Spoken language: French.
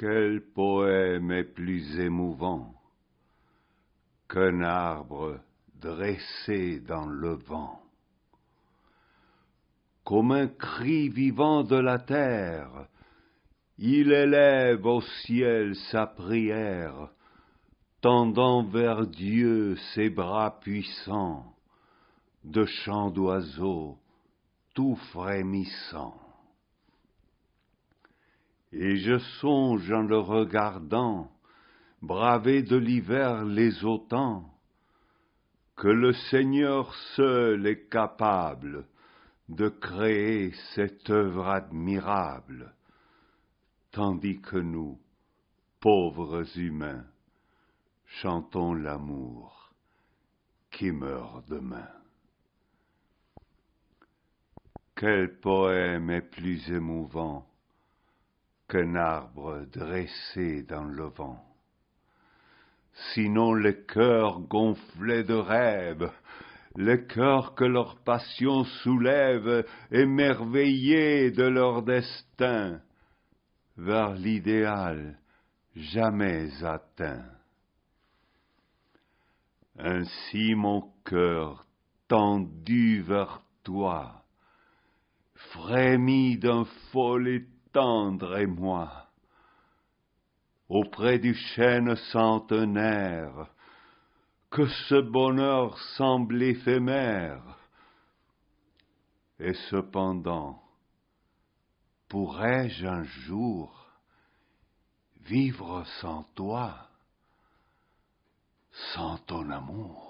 Quel poème est plus émouvant qu'un arbre dressé dans le vent Comme un cri vivant de la terre, il élève au ciel sa prière, tendant vers Dieu ses bras puissants, de chants d'oiseaux tout frémissants. Et je songe en le regardant, braver de l'hiver les autant, que le Seigneur seul est capable de créer cette œuvre admirable, tandis que nous, pauvres humains, chantons l'amour qui meurt demain. Quel poème est plus émouvant qu'un arbre dressé dans le vent. Sinon les cœurs gonflés de rêves, les cœurs que leur passion soulève, émerveillés de leur destin, vers l'idéal jamais atteint. Ainsi mon cœur tendu vers toi, frémit d'un fol tendre et moi. Auprès du chêne centenaire, que ce bonheur semble éphémère. Et cependant, pourrais-je un jour vivre sans toi, sans ton amour